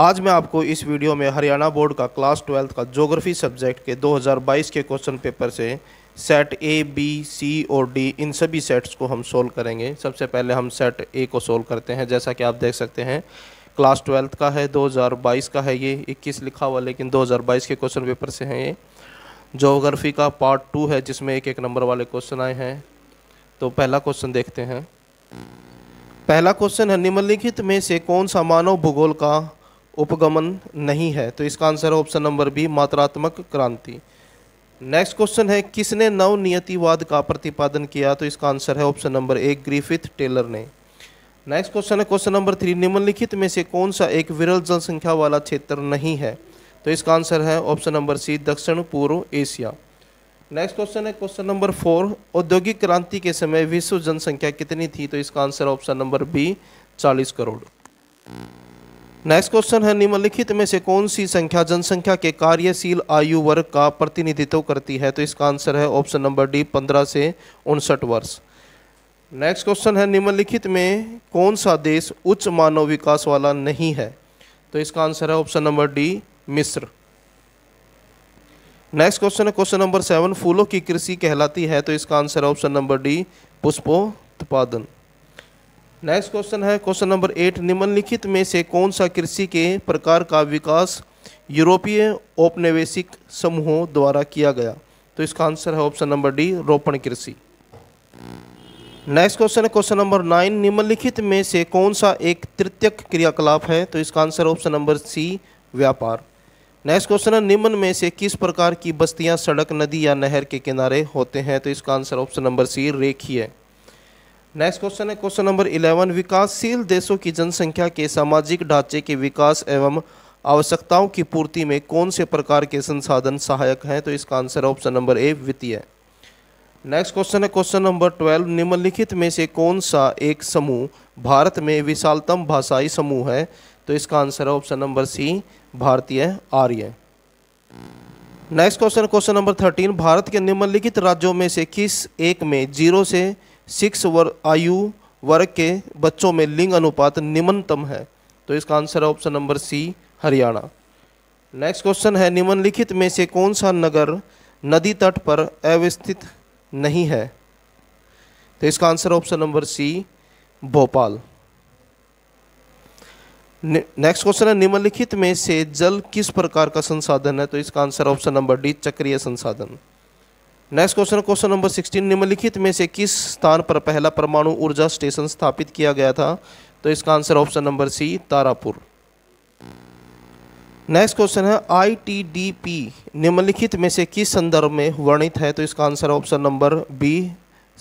आज मैं आपको इस वीडियो में हरियाणा बोर्ड का क्लास ट्वेल्थ का जोग्राफ़ी सब्जेक्ट के 2022 के क्वेश्चन पेपर से सेट ए बी सी और डी इन सभी सेट्स को हम सोल्व करेंगे सबसे पहले हम सेट ए को सोल्व करते हैं जैसा कि आप देख सकते हैं क्लास ट्वेल्थ का है 2022 का है ये 21 लिखा हुआ लेकिन 2022 के क्वेश्चन पेपर से हैं ये जोग्राफ़ी का पार्ट टू है जिसमें एक एक नंबर वाले क्वेश्चन आए हैं तो पहला क्वेश्चन देखते हैं पहला क्वेश्चन है निम्नलिखित में से कौन सा मानव भूगोल का उपगमन नहीं है तो इसका आंसर है ऑप्शन नंबर बी मात्रात्मक क्रांति नेक्स्ट क्वेश्चन है किसने नवनियतिवाद का प्रतिपादन किया तो इसका आंसर है ऑप्शन नंबर एक ग्रीफिथ टेलर ने नेक्स्ट क्वेश्चन है क्वेश्चन नंबर थ्री निम्नलिखित में से कौन सा एक विरल जनसंख्या वाला क्षेत्र नहीं है तो इसका आंसर है ऑप्शन नंबर सी दक्षिण पूर्व एशिया नेक्स्ट क्वेश्चन है क्वेश्चन नंबर फोर औद्योगिक क्रांति के समय विश्व जनसंख्या कितनी थी तो इसका आंसर ऑप्शन नंबर बी चालीस करोड़ नेक्स्ट क्वेश्चन है निम्नलिखित में से कौन सी संख्या जनसंख्या के कार्यशील आयु वर्ग का प्रतिनिधित्व करती है तो इसका आंसर है ऑप्शन नंबर डी पंद्रह से उनसठ वर्ष नेक्स्ट क्वेश्चन है निम्नलिखित में कौन सा देश उच्च मानव विकास वाला नहीं है तो इसका आंसर है ऑप्शन नंबर डी मिस्र नेक्स्ट क्वेश्चन है क्वेश्चन नंबर सेवन फूलों की कृषि कहलाती है तो इसका आंसर है ऑप्शन नंबर डी पुष्पोत्पादन नेक्स्ट क्वेश्चन है क्वेश्चन नंबर एट निम्नलिखित में से कौन सा कृषि के प्रकार का विकास यूरोपीय औपनिवेशिक समूहों द्वारा किया गया तो इसका आंसर है ऑप्शन नंबर डी रोपण कृषि नेक्स्ट क्वेश्चन है क्वेश्चन नंबर नाइन निम्नलिखित में से कौन सा एक तृतीयक क्रियाकलाप है तो इसका आंसर ऑप्शन नंबर सी व्यापार नेक्स्ट क्वेश्चन है निम्न में से किस प्रकार की बस्तियां सड़क नदी या नहर के किनारे होते हैं तो इसका आंसर ऑप्शन नंबर सी रेखी है नेक्स्ट क्वेश्चन है क्वेश्चन नंबर इलेवन विकासशील देशों की जनसंख्या के सामाजिक ढांचे के विकास एवं आवश्यकताओं की पूर्ति में कौन से प्रकार के संसाधन सहायक हैं तो इसका आंसर ऑप्शन नंबर ए वित्तीय नेक्स्ट क्वेश्चन है क्वेश्चन नंबर ट्वेल्व निम्नलिखित में से कौन सा एक समूह भारत में विशालतम भाषाई समूह है तो इसका आंसर है ऑप्शन नंबर सी भारतीय आर्य next question question number thirteen Bharat के निम्नलिखित राज्यों में से किस एक में जीरो से सिक्स वर आयु वर्ग के बच्चों में लिंग अनुपात निम्नतम है तो इसका आंसर है option number C Haryana next question है निम्नलिखित में से कौन सा नगर नदी तट पर अवस्थित नहीं है तो इसका answer option number C Bhopal next question है निम्नलिखित में से जल किस प्रकार का संसाधन है तो इसका आंसर ऑप्शन नंबर डी चक्रीय संसाधन next question question number sixteen निम्नलिखित में से किस स्थान पर पहला परमाणु ऊर्जा स्टेशन स्थापित किया गया था तो इसका answer option number C Tarapur next question है आईटीडीपी निम्नलिखित में से किस संदर्भ में वर्णित है तो इसका आंसर ऑप्शन नंबर बी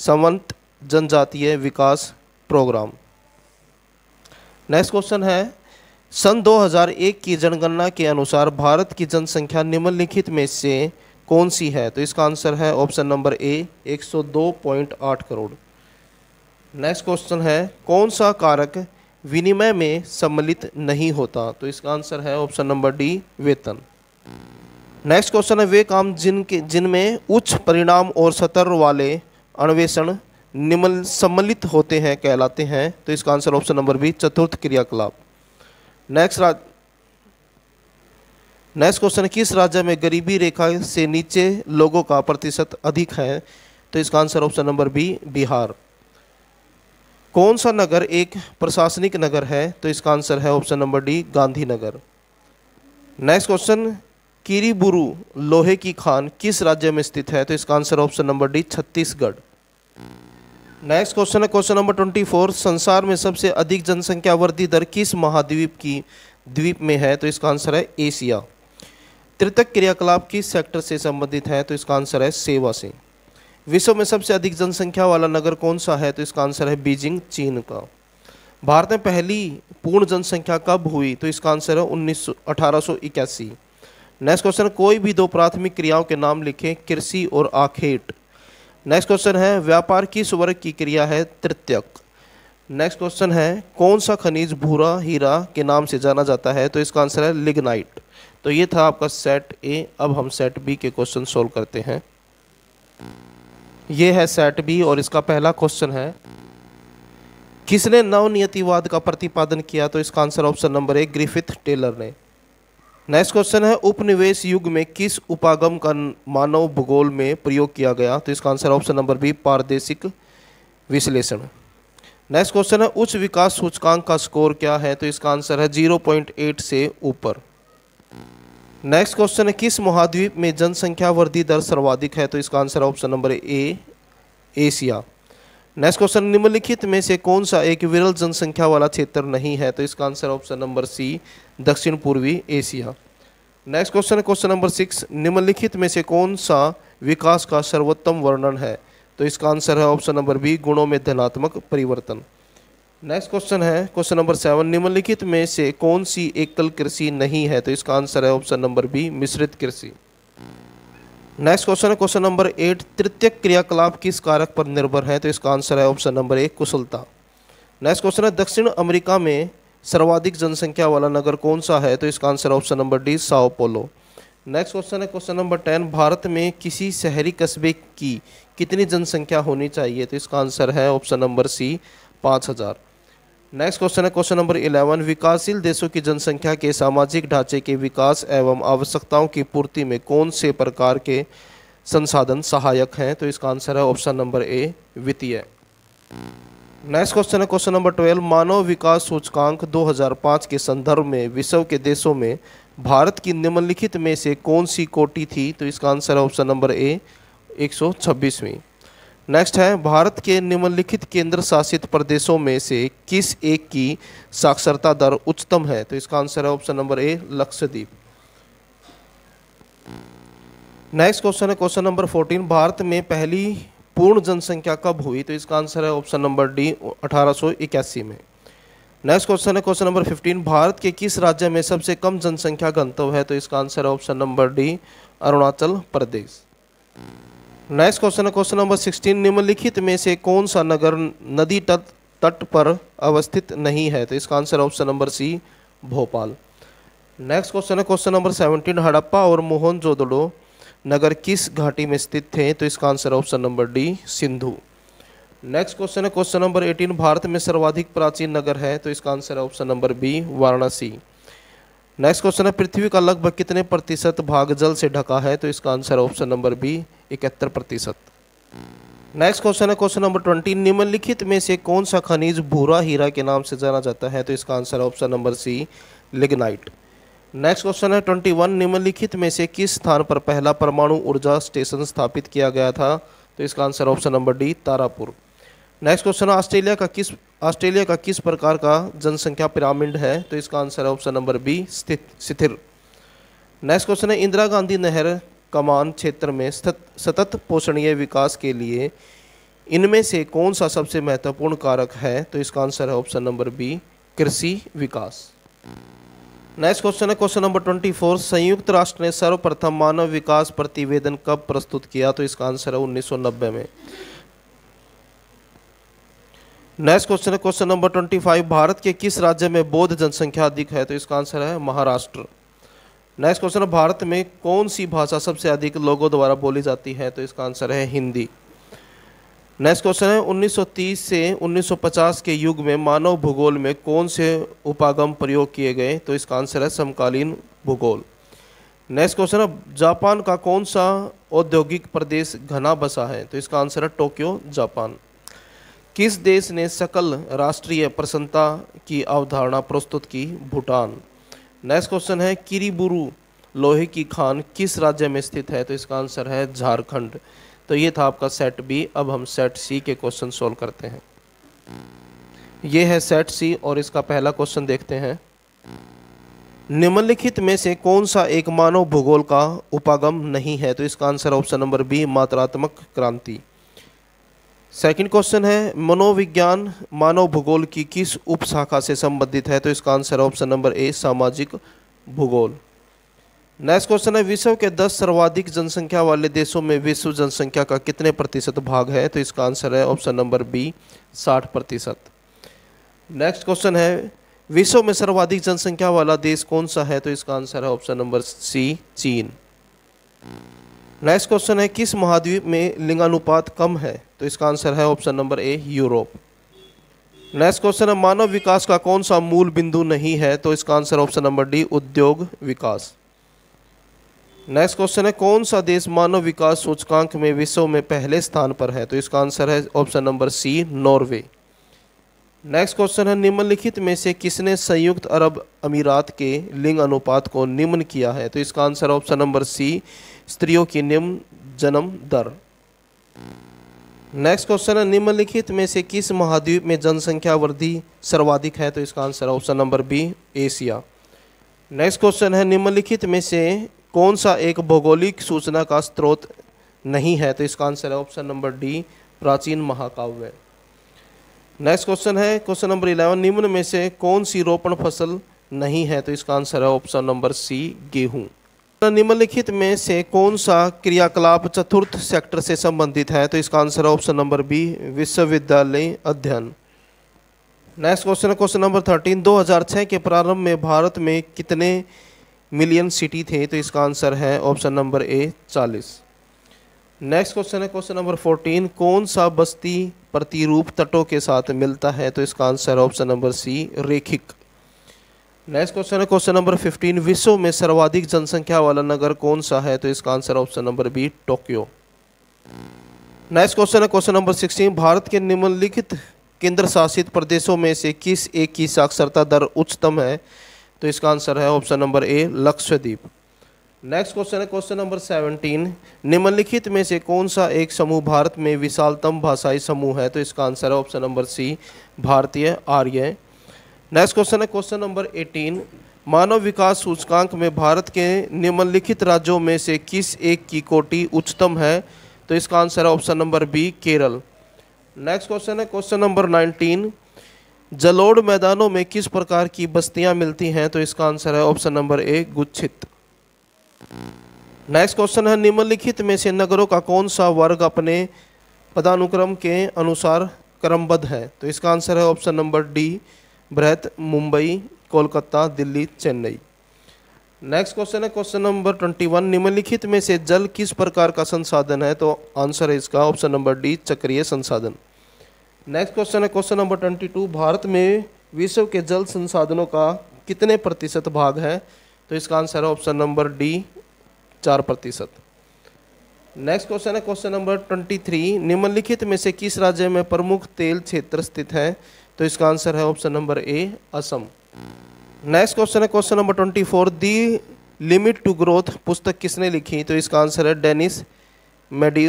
संवंत जनजातीय विकास प्रोग्राम नेक्स्ट क्वेश्चन है सन 2001 की जनगणना के अनुसार भारत की जनसंख्या निम्नलिखित में से कौन सी है तो इसका आंसर है option number A 102.8 crore next question है कौन सा कारक विनिमय में सम्मिलित नहीं होता तो इसका आंसर है ऑप्शन नंबर डी वेतन नेक्स्ट क्वेश्चन है वे काम जिनके जिनमें उच्च परिणाम और सतर वाले अन्वेषण निम्न सम्मिलित होते हैं कहलाते हैं तो इसका आंसर ऑप्शन नंबर बी चतुर्थ क्रियाकलाप नेक्स्ट नेक्स्ट क्वेश्चन किस राज्य में गरीबी रेखा से नीचे लोगों का प्रतिशत अधिक है तो इसका answer option number B Bihar कौन सा नगर एक प्रशासनिक नगर है तो इसका आंसर है option number D Gandhinagar next question Kiriburu लोहे की खान किस राज्य में स्थित है तो इसका answer option number D Chhattisgarh next question है क्वेश्चन नंबर ट्वेंटी फोर संसार में सबसे अधिक जनसंख्या वृद्धि दर किस महाद्वीप की द्वीप में है तो इसका आंसर है एशिया तृतक क्रियाकलाप किस सेक्टर से संबंधित है तो इसका आंसर है सेवा से विश्व में सबसे अधिक जनसंख्या वाला नगर कौन सा है तो इसका आंसर है बीजिंग चीन का भारत में पहली पूर्ण जनसंख्या कब हुई तो इसका आंसर है उन्नीस नेक्स्ट क्वेश्चन कोई भी दो प्राथमिक क्रियाओं के नाम लिखें कृषि और आखेट नेक्स्ट क्वेश्चन है व्यापार किस वर्ग की क्रिया है तृतीयक नेक्स्ट क्वेश्चन है कौन सा खनिज भूरा हीरा के नाम से जाना जाता है तो इसका आंसर है लिग्नाइट तो ये था आपका सेट ए अब हम सेट बी के क्वेश्चन सोल्व करते हैं ये है सेट बी और इसका पहला क्वेश्चन है किसने नवनियतिवाद का प्रतिपादन किया तो इसका answer option number A Griffith Taylor ने नेक्स्ट क्वेश्चन है उपनिवेश युग में किस उपागम का मानव भूगोल में प्रयोग किया गया तो इसका आंसर ऑप्शन नंबर बी पारदेशिक विश्लेषण नेक्स्ट क्वेश्चन है उच्च विकास सूचकांक का स्कोर क्या है तो इसका आंसर है 0.8 से ऊपर नेक्स्ट क्वेश्चन है किस महाद्वीप में जनसंख्या वृद्धि दर सर्वाधिक है तो इसका answer option number A Asia next question निम्नलिखित में से कौन सा एक विरल जनसंख्या वाला क्षेत्र नहीं है तो इसका आंसर ऑप्शन नंबर सी दक्षिण पूर्वी Asia next question question number six निम्नलिखित में से कौन सा विकास का सर्वोत्तम वर्णन है तो इसका आंसर है ऑप्शन नंबर बी गुणों में धनात्मक परिवर्तन नेक्स्ट क्वेश्चन है क्वेश्चन नंबर सेवन निम्नलिखित में से कौन सी एकल कृषि नहीं है तो इसका आंसर है ऑप्शन नंबर बी मिश्रित कृषि नेक्स्ट क्वेश्चन है क्वेश्चन नंबर एट तृतीय क्रियाकलाप किस कारक पर निर्भर है तो इसका आंसर है ऑप्शन नंबर एक कुशलता नेक्स्ट क्वेश्चन है दक्षिण अमेरिका में सर्वाधिक जनसंख्या वाला नगर कौन सा है तो इसका answer option number D Sao Paulo next question है क्वेश्चन नंबर टेन भारत में किसी शहरी कस्बे की कितनी जनसंख्या होनी चाहिए तो इसका आंसर है ऑप्शन नंबर सी पाँच हज़ार नेक्स्ट क्वेश्चन है क्वेश्चन नंबर इलेवन विकासशील देशों की जनसंख्या के सामाजिक ढांचे के विकास एवं आवश्यकताओं की पूर्ति में कौन से प्रकार के संसाधन सहायक हैं तो इसका आंसर है ऑप्शन नंबर ए वित्तीय नेक्स्ट क्वेश्चन है क्वेश्चन नंबर ट्वेल्व मानव विकास सूचकांक 2005 के संदर्भ में विश्व के देशों में भारत की निम्नलिखित में से कौन सी कोटि थी तो इसका आंसर है ऑप्शन नंबर ए एक नेक्स्ट है भारत के निम्नलिखित केंद्र शासित प्रदेशों में से किस एक की साक्षरता दर उच्चतम है तो इसका आंसर है option number A Lakshadweep next question है क्वेश्चन नंबर 14 भारत में पहली पूर्ण जनसंख्या कब हुई तो इसका आंसर है ऑप्शन नंबर डी अठारह में नेक्स्ट क्वेश्चन है क्वेश्चन नंबर 15 भारत के किस राज्य में सबसे कम जनसंख्या गंतव्य है तो इसका आंसर है option number D Arunachal Pradesh next question है क्वेश्चन नंबर सिक्सटीन निम्नलिखित में से कौन सा नगर नदी तट तट पर अवस्थित नहीं है तो इसका answer option number C Bhopal next question है क्वेश्चन नंबर सेवनटीन हड़प्पा और मोहनजोदड़ो नगर किस घाटी में स्थित थे तो इसका answer option number D Sindhu next question है क्वेश्चन नंबर एटीन भारत में सर्वाधिक प्राचीन नगर है तो इसका आंसर है option number B Varanasi next question है पृथ्वी का लगभग कितने प्रतिशत भाग जल से ढका है तो इसका आंसर ऑप्शन नंबर बी इकहत्तर प्रतिशत नेक्स्ट क्वेश्चन है क्वेश्चन नंबर ट्वेंटी निम्नलिखित में से कौन सा खनिज भूरा हीरा के नाम से जाना जाता है तो इसका answer option number C lignite next question है ट्वेंटी वन निम्नलिखित में से किस स्थान पर पहला परमाणु ऊर्जा स्टेशन स्थापित किया गया था तो इसका answer option number D Tarapur next question है ऑस्ट्रेलिया का किस ऑस्ट्रेलिया का किस प्रकार का जनसंख्या पिरामिड है तो इसका आंसर है ऑप्शन नंबर बी स्थित स्थिर नेक्स्ट क्वेश्चन है इंदिरा गांधी नहर कमान क्षेत्र में सतत पोषणीय विकास के लिए इनमें से कौन सा सबसे महत्वपूर्ण कारक है तो इसका आंसर है ऑप्शन नंबर बी कृषि विकास नेक्स्ट क्वेश्चन है क्वेश्चन नंबर ट्वेंटी फोर संयुक्त राष्ट्र ने सर्वप्रथम मानव विकास प्रतिवेदन कब प्रस्तुत किया तो इसका आंसर है नब्बे में नेक्स्ट क्वेश्चन है question number twenty five Bharat के किस राज्य में बौद्ध जनसंख्या अधिक है तो इसका आंसर है महाराष्ट्र नेक्स्ट क्वेश्चन है भारत में कौन सी भाषा सबसे अधिक लोगों द्वारा बोली जाती है तो इसका आंसर है हिंदी नेक्स्ट क्वेश्चन है 1930 से 1950 के युग में मानव भूगोल में कौन से उपागम प्रयोग किए गए तो इसका आंसर है समकालीन भूगोल नेक्स्ट क्वेश्चन है जापान का कौन सा औद्योगिक प्रदेश घना बसा है तो इसका आंसर है टोक्यो जापान किस देश ने सकल राष्ट्रीय प्रसन्नता की अवधारणा प्रस्तुत की भूटान नेक्स्ट क्वेश्चन है किरीबुरु लोहे की खान किस राज्य में स्थित है तो इसका आंसर है झारखंड तो ये था आपका सेट बी अब हम सेट सी के क्वेश्चन सोल्व करते हैं ये है सेट सी और इसका पहला क्वेश्चन देखते हैं निम्नलिखित में से कौन सा एक मानव भूगोल का उपागम नहीं है तो इसका आंसर ऑप्शन नंबर बी मात्रात्मक क्रांति सेकंड क्वेश्चन है मनोविज्ञान मानव भूगोल की किस उप शाखा से संबंधित है तो इसका आंसर है ऑप्शन नंबर ए सामाजिक भूगोल नेक्स्ट क्वेश्चन है विश्व के 10 सर्वाधिक जनसंख्या वाले देशों में विश्व जनसंख्या का कितने प्रतिशत भाग है तो इसका आंसर है ऑप्शन नंबर बी 60 प्रतिशत नेक्स्ट क्वेश्चन है विश्व में सर्वाधिक जनसंख्या वाला देश कौन सा है तो इसका आंसर है ऑप्शन नंबर सी चीन नेक्स्ट क्वेश्चन है किस महाद्वीप में लिंगानुपात कम है तो इसका आंसर है option number A Europe next question है मानव विकास का कौन सा मूल बिंदु नहीं है तो इसका आंसर ऑप्शन नंबर डी उद्योग विकास नेक्स्ट क्वेश्चन है कौन सा देश मानव विकास सूचकांक में विश्व में पहले स्थान पर है तो इसका आंसर है option number C Norway next question है निम्नलिखित में से किसने संयुक्त अरब अमीरात के लिंग अनुपात को निम्न किया है तो इसका आंसर ऑप्शन नंबर सी स्त्रियों की निम्न जन्म दर नेक्स्ट क्वेश्चन है निम्नलिखित में से किस महाद्वीप में जनसंख्या वृद्धि सर्वाधिक है तो इसका answer option number B Asia next question है निम्नलिखित में से कौन सा एक भौगोलिक सूचना का स्रोत नहीं है तो इसका आंसर है ऑप्शन नंबर डी प्राचीन महाकाव्य नेक्स्ट क्वेश्चन है क्वेश्चन नंबर इलेवन निम्न में से कौन सी रोपण फसल नहीं है तो इसका आंसर है ऑप्शन नंबर सी गेहूं तो निम्नलिखित में से कौन सा क्रियाकलाप चतुर्थ सेक्टर से संबंधित है तो इसका आंसर है ऑप्शन नंबर बी विश्वविद्यालय अध्ययन नेक्स्ट क्वेश्चन है क्वेश्चन नंबर थर्टीन 2006 के प्रारंभ में भारत में कितने मिलियन सिटी थे तो इसका आंसर है ऑप्शन नंबर ए चालीस नेक्स्ट क्वेश्चन है क्वेश्चन नंबर फोर्टीन कौन सा बस्ती प्रतिरूप तटों के साथ मिलता है तो इसका आंसर ऑप्शन नंबर सी रेखिक नेक्स्ट क्वेश्चन है क्वेश्चन नंबर फिफ्टीन विश्व में सर्वाधिक जनसंख्या वाला नगर कौन सा है तो इसका answer option number B Tokyo next question है क्वेश्चन नंबर सिक्सटीन भारत के निम्नलिखित केंद्र शासित प्रदेशों में से किस एक की साक्षरता दर उच्चतम है तो इसका आंसर है option number A Lakshadweep next question है क्वेश्चन नंबर सेवनटीन निम्नलिखित में से कौन सा एक समूह भारत में विशालतम भाषाई समूह है तो इसका आंसर है ऑप्शन नंबर सी भारतीय आर्य नेक्स्ट क्वेश्चन है क्वेश्चन नंबर एटीन मानव विकास सूचकांक में भारत के निम्नलिखित राज्यों में से किस एक की कोटि उच्चतम है तो इसका आंसर है option number B Kerala next question है क्वेश्चन नंबर नाइनटीन जलोड़ मैदानों में किस प्रकार की बस्तियाँ मिलती हैं तो इसका आंसर है ऑप्शन नंबर ए गुच्छित नेक्स्ट क्वेश्चन है निम्नलिखित में से नगरों का कौन सा वर्ग अपने पदानुक्रम के अनुसार क्रमबद्ध है तो इसका आंसर है ऑप्शन नंबर डी बृहत मुंबई कोलकाता दिल्ली चेन्नई नेक्स्ट क्वेश्चन है क्वेश्चन नंबर ट्वेंटी वन निम्नलिखित में से जल किस प्रकार का संसाधन है तो आंसर है इसका ऑप्शन नंबर डी चक्रीय संसाधन नेक्स्ट क्वेश्चन है question number twenty two Bharat में विश्व के जल संसाधनों का कितने प्रतिशत भाग है तो इसका आंसर है ऑप्शन नंबर डी चार प्रतिशत नेक्स्ट क्वेश्चन है क्वेश्चन नंबर ट्वेंटी थ्री निम्नलिखित में से किस राज्य में प्रमुख तेल क्षेत्र स्थित है तो इसका आंसर है option number A Assam next question है question number twenty four the limit to growth पुस्तक किसने लिखी तो इसका आंसर है डेनिस मेडी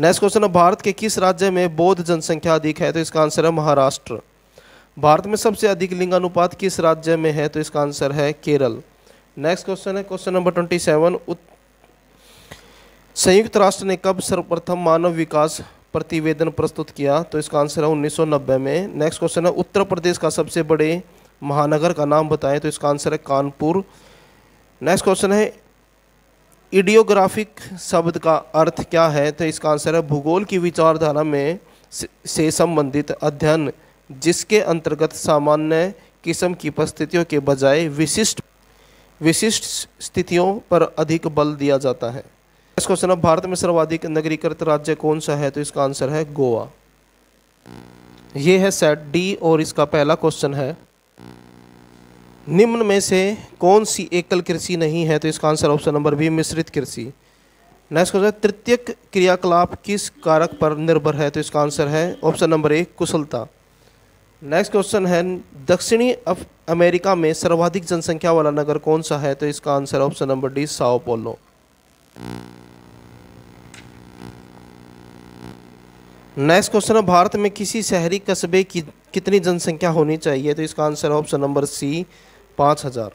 नेक्स्ट क्वेश्चन है भारत के किस राज्य में बौद्ध जनसंख्या अधिक है तो इसका आंसर है महाराष्ट्र भारत में सबसे अधिक लिंगानुपात किस राज्य में है तो इसका आंसर है केरल नेक्स्ट क्वेश्चन है क्वेश्चन नंबर ट्वेंटी सेवन संयुक्त राष्ट्र ने कब सर्वप्रथम मानव विकास प्रतिवेदन प्रस्तुत किया तो इसका आंसर है 1990 में नेक्स्ट क्वेश्चन है उत्तर प्रदेश का सबसे बड़े महानगर का नाम बताएं तो इसका आंसर है कानपुर नेक्स्ट क्वेश्चन है इडियोग्राफिक शब्द का अर्थ क्या है तो इसका आंसर है भूगोल की विचारधारा में से संबंधित अध्ययन जिसके अंतर्गत सामान्य किस्म की परिस्थितियों के बजाय विशिष्ट विशिष्ट स्थितियों पर अधिक बल दिया जाता है इस क्वेश्चन अब भारत में सर्वाधिक नगरीकृत राज्य कौन सा है तो इसका आंसर है गोवा ये है सेट डी और इसका पहला क्वेश्चन है निम्न में से कौन सी एकल कृषि नहीं है तो इसका आंसर ऑप्शन नंबर बी मिश्रित कृषि नेक्स्ट क्वेश्चन तृतीय क्रियाकलाप किस कारक पर निर्भर है तो इसका आंसर है ऑप्शन नंबर ए कुशलता नेक्स्ट क्वेश्चन है दक्षिणी अमेरिका में सर्वाधिक जनसंख्या वाला नगर कौन सा है तो इसका answer option number D Sao Paulo next question है भारत में किसी शहरी कस्बे की कितनी जनसंख्या होनी चाहिए तो इसका आंसर ऑप्शन नंबर सी पाँच हज़ार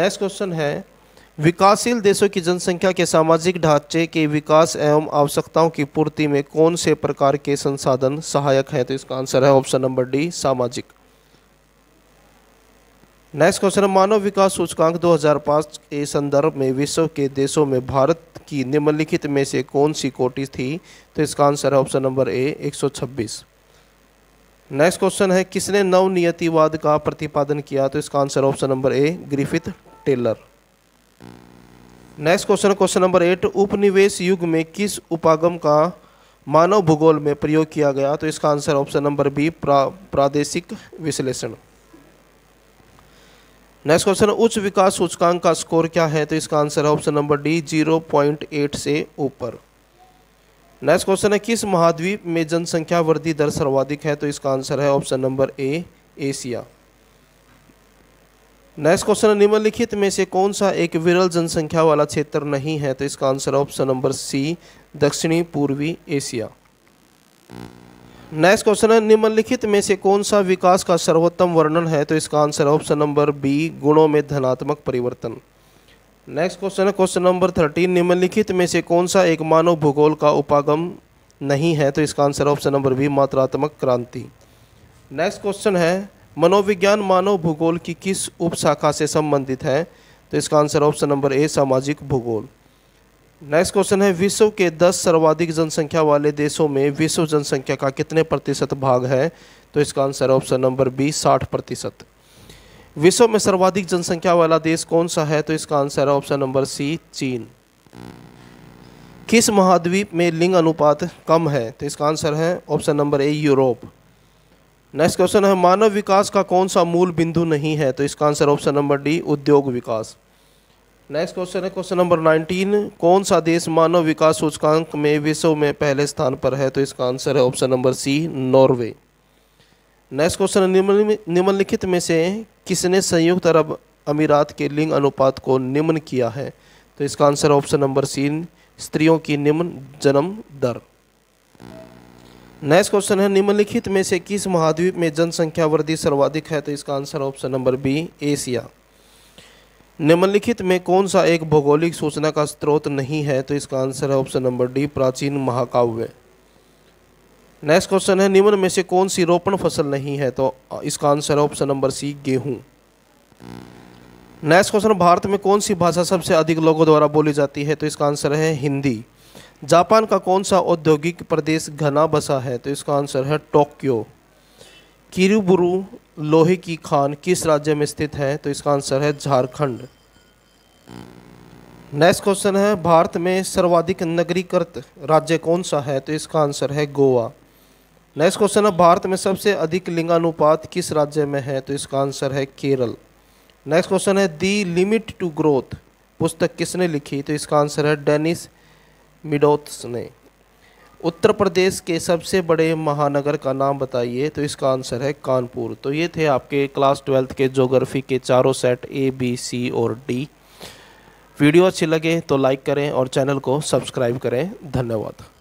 नेक्स्ट क्वेश्चन है विकासशील देशों की जनसंख्या के सामाजिक ढांचे के विकास एवं आवश्यकताओं की पूर्ति में कौन से प्रकार के संसाधन सहायक हैं तो इसका आंसर है ऑप्शन नंबर डी सामाजिक नेक्स्ट क्वेश्चन मानव विकास सूचकांक 2005 के संदर्भ में विश्व के देशों में भारत की निम्नलिखित में से कौन सी कोटि थी तो इसका आंसर है option number A 126 next question है किसने नवनियतिवाद का प्रतिपादन किया तो इसका answer option number A Griffith Taylor next question question number eight उपनिवेश युग में किस उपागम का मानव भूगोल में प्रयोग किया गया तो इसका आंसर ऑप्शन नंबर बी प्रा, प्रादेशिक विश्लेषण नेक्स्ट क्वेश्चन उच्च विकास सूचकांक का स्कोर क्या है तो इसका आंसर है ऑप्शन नंबर डी 0.8 से ऊपर नेक्स्ट क्वेश्चन है किस महाद्वीप में जनसंख्या वृद्धि दर सर्वाधिक है तो इसका आंसर है option number A Asia next question निम्नलिखित में से कौन सा एक विरल जनसंख्या वाला क्षेत्र नहीं है तो इसका आंसर ऑप्शन नंबर सी दक्षिणी पूर्वी एशिया नेक्स्ट क्वेश्चन है निम्नलिखित में से कौन सा विकास का सर्वोत्तम वर्णन है तो इसका आंसर ऑप्शन नंबर बी गुणों में धनात्मक परिवर्तन नेक्स्ट क्वेश्चन है क्वेश्चन नंबर थर्टीन निम्नलिखित में से कौन सा एक मानव भूगोल का उपागम नहीं है तो इसका आंसर ऑप्शन नंबर बी मात्रात्मक क्रांति नेक्स्ट क्वेश्चन है मनोविज्ञान मानव भूगोल की किस उपशाखा से संबंधित है तो इसका आंसर ऑप्शन नंबर ए सामाजिक भूगोल नेक्स्ट क्वेश्चन है विश्व के 10 सर्वाधिक जनसंख्या वाले देशों में विश्व जनसंख्या का कितने प्रतिशत भाग है तो इसका आंसर ऑप्शन नंबर बी साठ प्रतिशत विश्व में सर्वाधिक जनसंख्या वाला देश कौन सा है तो इसका आंसर है ऑप्शन नंबर सी चीन किस महाद्वीप में लिंग अनुपात कम है तो इसका आंसर है option number A Europe next question है मानव विकास का कौन सा मूल बिंदु नहीं है तो इसका आंसर ऑप्शन नंबर डी उद्योग विकास नेक्स्ट क्वेश्चन है क्वेश्चन नंबर 19 कौन सा देश मानव विकास सूचकांक में विश्व में पहले स्थान पर है तो इसका आंसर है option number C Norway next question है निम्नलिखित में से किसने संयुक्त अरब अमीरात के लिंग अनुपात को निम्न किया है तो इसका आंसर ऑप्शन नंबर सी स्त्रियों की निम्न जन्म दर नेक्स्ट क्वेश्चन है निम्नलिखित में से किस महाद्वीप में जनसंख्या वृद्धि सर्वाधिक है तो इसका answer option number B Asia निम्नलिखित में कौन सा एक भौगोलिक सूचना का स्रोत नहीं है तो इसका आंसर है ऑप्शन नंबर डी प्राचीन महाकाव्य नेक्स्ट क्वेश्चन है निम्न में से कौन सी रोपण फसल नहीं है तो इसका आंसर है ऑप्शन नंबर सी गेहूं नेक्स्ट क्वेश्चन भारत में कौन सी भाषा सबसे अधिक लोगों द्वारा बोली जाती है तो इसका आंसर है हिंदी जापान का कौन सा औद्योगिक प्रदेश घना बसा है तो इसका आंसर है टोक्यो किरुबुरु लोहे की खान किस राज्य में स्थित है तो इसका आंसर है झारखंड नेक्स्ट क्वेश्चन है भारत में सर्वाधिक नगरीकृत राज्य कौन सा है तो इसका आंसर है गोवा नेक्स्ट क्वेश्चन है भारत में सबसे अधिक लिंगानुपात किस राज्य में है तो इसका आंसर है केरल नेक्स्ट क्वेश्चन है दी लिमिट टू ग्रोथ पुस्तक किसने लिखी तो इसका आंसर है डेनिस मिडोत्स ने उत्तर प्रदेश के सबसे बड़े महानगर का नाम बताइए तो इसका आंसर है कानपुर तो ये थे आपके क्लास ट्वेल्थ के जोग्राफी के चारों सेट ए बी सी और डी वीडियो अच्छी लगे तो लाइक करें और चैनल को सब्सक्राइब करें धन्यवाद